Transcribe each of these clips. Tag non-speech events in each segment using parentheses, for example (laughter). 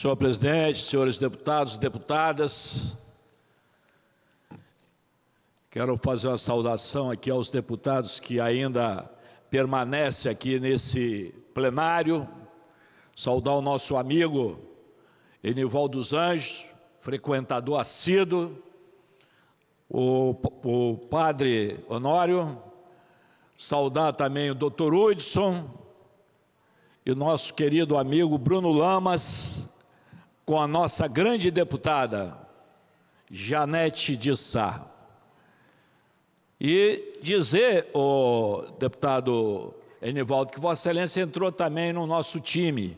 Senhor presidente, senhores deputados e deputadas, quero fazer uma saudação aqui aos deputados que ainda permanecem aqui nesse plenário, saudar o nosso amigo Enival dos Anjos, frequentador assíduo, o, o padre Honório, saudar também o doutor Hudson e nosso querido amigo Bruno Lamas, com a nossa grande deputada, Janete de Sá. E dizer, o oh, deputado Enivaldo, que Vossa Excelência entrou também no nosso time,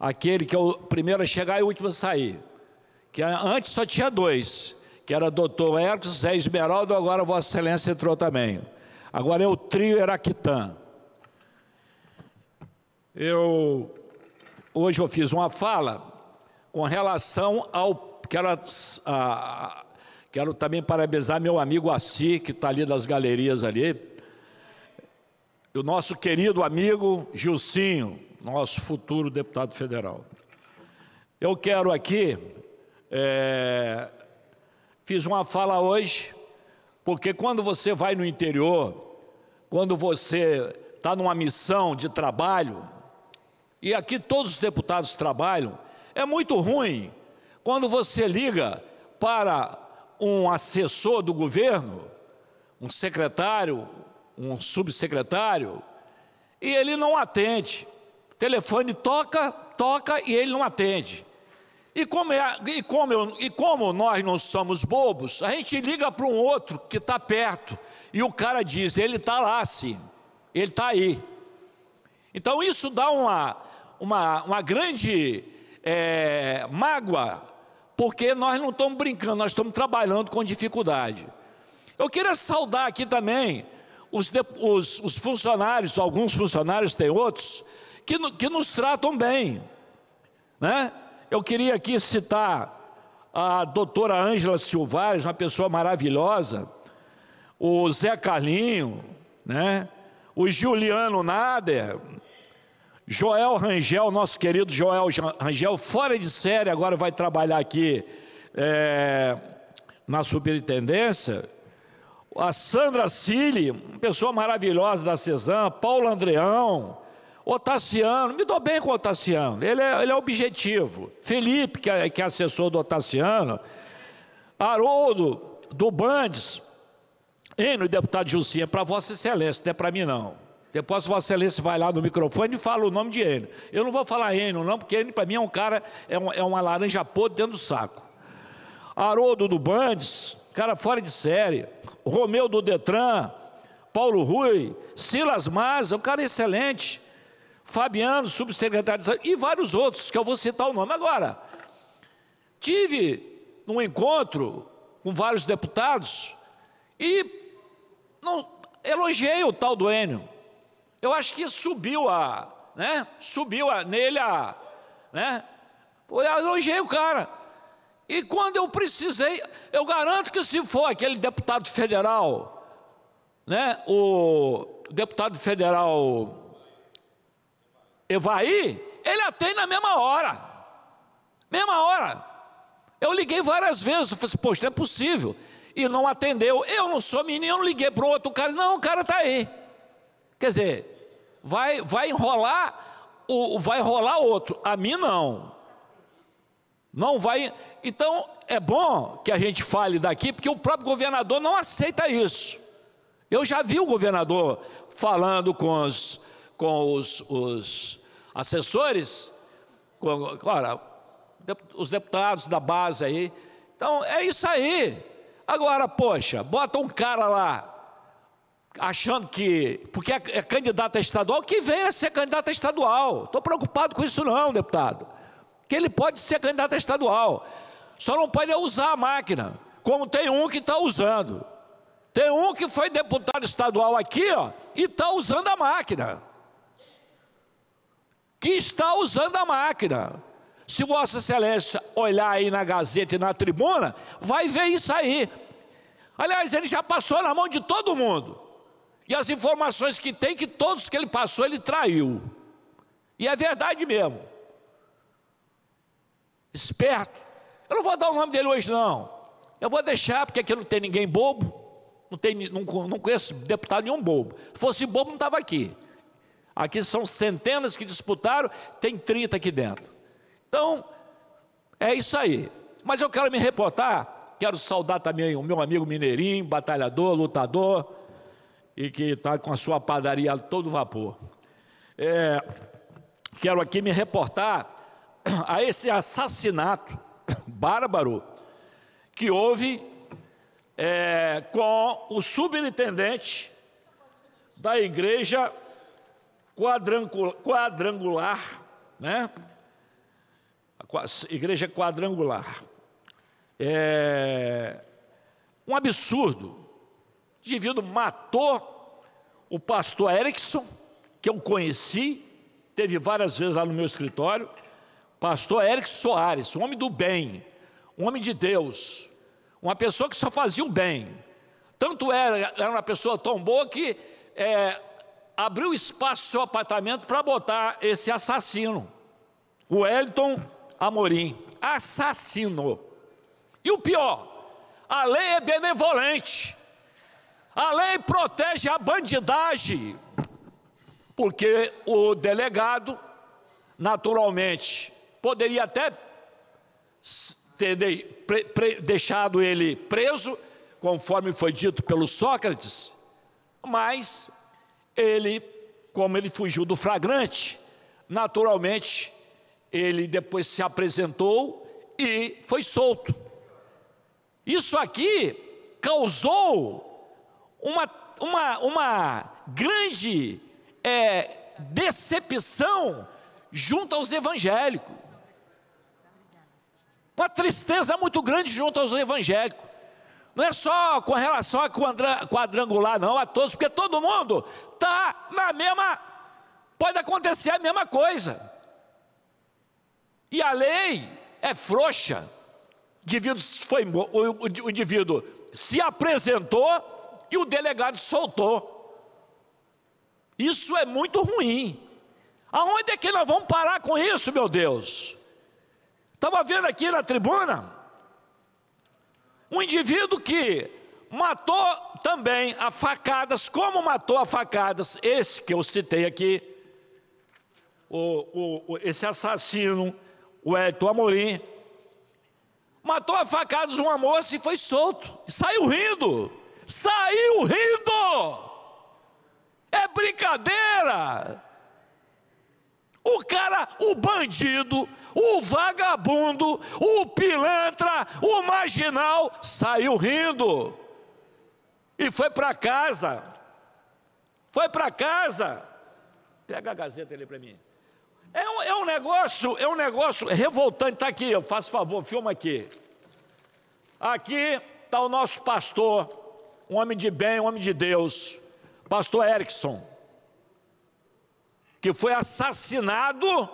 aquele que é o primeiro a chegar e o último a sair, que é, antes só tinha dois, que era doutor Hércules, Zé Esmeraldo, agora Vossa Excelência entrou também. Agora é o trio Heraquitã. Eu, hoje eu fiz uma fala com relação ao. Quero, quero também parabenizar meu amigo Assi, que está ali das galerias ali. O nosso querido amigo Gilcinho, nosso futuro deputado federal. Eu quero aqui. É, fiz uma fala hoje, porque quando você vai no interior, quando você está numa missão de trabalho, e aqui todos os deputados trabalham, é muito ruim quando você liga para um assessor do governo, um secretário, um subsecretário, e ele não atende. O telefone toca, toca e ele não atende. E como, é, e como, eu, e como nós não somos bobos, a gente liga para um outro que está perto e o cara diz: ele está lá sim, ele está aí. Então isso dá uma, uma, uma grande é, mágoa, porque nós não estamos brincando, nós estamos trabalhando com dificuldade. Eu queria saudar aqui também os, os, os funcionários, alguns funcionários, tem outros, que, que nos tratam bem. Né? Eu queria aqui citar a doutora Ângela Silvares, uma pessoa maravilhosa, o Zé Carlinho, né? o Juliano Nader, Joel Rangel, nosso querido Joel Rangel, fora de série, agora vai trabalhar aqui é, na superintendência. A Sandra Cili, uma pessoa maravilhosa da Cezan, Paulo Andreão, Otaciano, me dou bem com o Otaciano, ele é, ele é objetivo. Felipe, que é, que é assessor do Otaciano, Haroldo, do Bandes, no deputado Jucinha, para Vossa Excelência, não é para mim não. Depois Vossa Excelência vai lá no microfone e fala o nome de Enio. Eu não vou falar Enio, não, porque Enio para mim é um cara, é, um, é uma laranja podre dentro do saco. Haroldo do Bandes, cara fora de série. Romeu do Detran, Paulo Rui, Silas Maza, um cara excelente. Fabiano, subsecretário de saúde, e vários outros, que eu vou citar o nome agora. Tive um encontro com vários deputados e não, elogiei o tal do Enio. Eu acho que subiu a, né? Subiu a, nele a, né? Eu elogiei o cara. E quando eu precisei, eu garanto que se for aquele deputado federal, né? O deputado federal Evaí, ele atende na mesma hora. Mesma hora. Eu liguei várias vezes, eu falei assim, poxa, não é possível. E não atendeu. Eu não sou menino, liguei para outro cara, não, o cara está aí. Quer dizer, vai, vai enrolar o vai rolar outro, a mim não. Não vai. Então é bom que a gente fale daqui, porque o próprio governador não aceita isso. Eu já vi o governador falando com os, com os, os assessores, com, os deputados da base aí. Então é isso aí. Agora, poxa, bota um cara lá achando que, porque é, é, candidato a estadual, que venha ser candidato a estadual. Estou preocupado com isso, não, deputado. Que ele pode ser candidato a estadual. Só não pode é usar a máquina, como tem um que está usando. Tem um que foi deputado estadual aqui, ó, e está usando a máquina. Que está usando a máquina. Se Vossa Excelência olhar aí na Gazeta e na tribuna, vai ver isso aí. Aliás, ele já passou na mão de todo mundo. E as informações que tem, que todos que ele passou, ele traiu. E é verdade mesmo. Esperto. Eu não vou dar o nome dele hoje, não. Eu vou deixar, porque aqui não tem ninguém bobo. Não, tem, não, não conheço deputado nenhum bobo. Se fosse bobo, não estava aqui. Aqui são centenas que disputaram, tem 30 aqui dentro. Então, é isso aí. Mas eu quero me reportar, quero saudar também o meu amigo Mineirinho, batalhador, lutador e que está com a sua padaria a todo vapor. É, quero aqui me reportar a esse assassinato (coughs) bárbaro que houve é, com o subintendente da igreja quadrangular, né? Igreja quadrangular. É um absurdo o indivíduo matou o pastor Erickson, que eu conheci, teve várias vezes lá no meu escritório. Pastor Erickson Soares, um homem do bem, um homem de Deus, uma pessoa que só fazia o bem. Tanto era, era uma pessoa tão boa que é, abriu espaço no seu apartamento para botar esse assassino, o Wellington Amorim. Assassino. E o pior, a lei é benevolente. A lei protege a bandidagem, porque o delegado, naturalmente, poderia até ter de, pre, pre, deixado ele preso, conforme foi dito pelo Sócrates, mas ele, como ele fugiu do flagrante, naturalmente, ele depois se apresentou e foi solto. Isso aqui causou uma, uma, uma grande é, decepção junto aos evangélicos. Uma tristeza muito grande junto aos evangélicos. Não é só com relação a quadrangular, não, a todos, porque todo mundo está na mesma. Pode acontecer a mesma coisa. E a lei é frouxa. O indivíduo, foi, o indivíduo se apresentou, e o delegado soltou. Isso é muito ruim. Aonde é que nós vamos parar com isso, meu Deus? Estava vendo aqui na tribuna um indivíduo que matou também a facadas, como matou a facadas, esse que eu citei aqui, o, o, esse assassino, o Hélio Amorim, matou a facadas uma moça e foi solto, e saiu rindo saiu rindo. É brincadeira. O cara, o bandido, o vagabundo, o pilantra, o marginal saiu rindo e foi para casa. Foi para casa. Pega a gazeta ali para mim. É um, é um negócio, é um negócio revoltante. Está aqui, eu faço favor, filma aqui. Aqui está o nosso pastor um homem de bem, um homem de Deus, pastor Erickson, que foi assassinado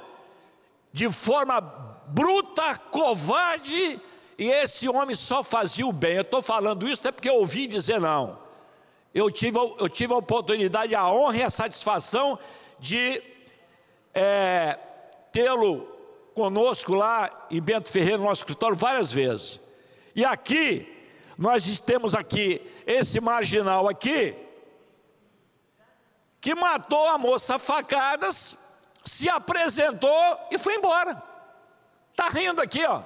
de forma bruta, covarde, e esse homem só fazia o bem. Eu estou falando isso é porque eu ouvi dizer não. Eu tive, eu tive a oportunidade, a honra e a satisfação de é, tê-lo conosco lá em Bento Ferreira, no nosso escritório, várias vezes. E aqui, nós temos aqui esse marginal aqui, que matou a moça facadas, se apresentou e foi embora. Está rindo aqui, ó.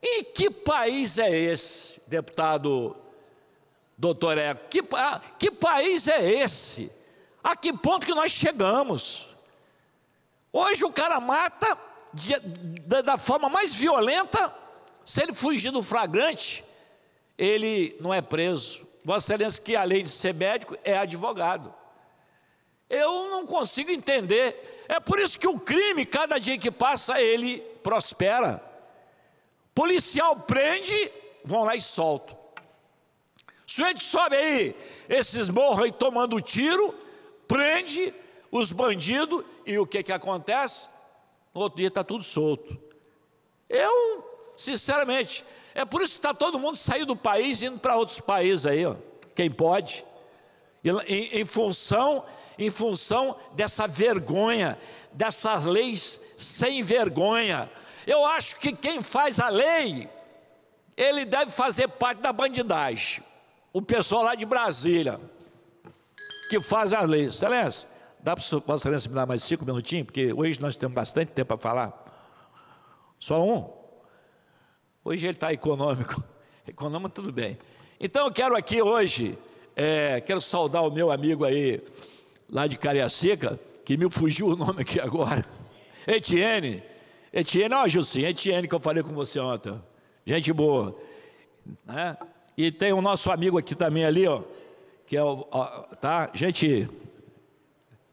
E que país é esse, deputado doutor Eco? Que, ah, que país é esse? A que ponto que nós chegamos? Hoje o cara mata de, de, da forma mais violenta, se ele fugir do flagrante, ele não é preso. Vossa Excelência, que além de ser médico, é advogado. Eu não consigo entender. É por isso que o crime, cada dia que passa, ele prospera. Policial prende, vão lá e soltam. O sujeito sobe aí, esses morros aí tomando tiro, prende os bandidos e o que, que acontece? No outro dia está tudo solto. Eu, sinceramente, é por isso que está todo mundo saindo do país indo para outros países aí, ó, quem pode. Em, em, função, em função dessa vergonha, dessas leis sem vergonha. Eu acho que quem faz a lei, ele deve fazer parte da bandidagem. O pessoal lá de Brasília, que faz as leis. Celeste, dá para a excelência me dar mais cinco minutinhos? Porque hoje nós temos bastante tempo para falar. Só um? Hoje ele está econômico. (laughs) Econômico, tudo bem. Então eu quero aqui hoje, é, quero saudar o meu amigo aí, lá de Cariacica, que me fugiu o nome aqui agora. (laughs) Etienne. Etienne, não, Jussim, Etienne que eu falei com você ontem. Gente boa. Né? E tem o nosso amigo aqui também ali, ó. Que é o. Ó, tá? Gente.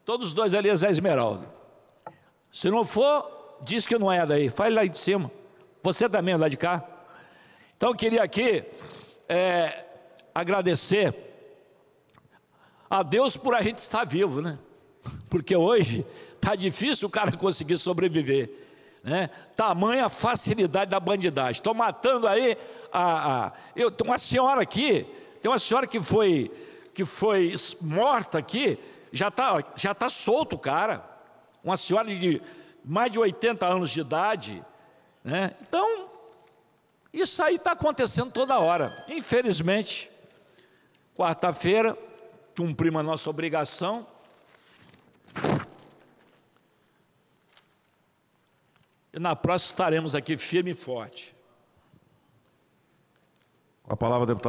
Todos os dois ali é Zé Esmeralda. Se não for, diz que não é daí. Faz lá de cima. Você também é lá de cá? Então eu queria aqui é, agradecer a Deus por a gente estar vivo, né? Porque hoje tá difícil o cara (laughs) conseguir sobreviver, né? Tamanha facilidade da bandidagem. Estou matando aí a, a eu tem uma senhora aqui, tem uma senhora que foi que foi morta aqui, já tá já tá solto o cara. Uma senhora de mais de 80 anos de idade, né? Então, isso aí está acontecendo toda hora. Infelizmente, quarta-feira, cumprimos a nossa obrigação. E na próxima estaremos aqui firme e forte. a palavra, deputado.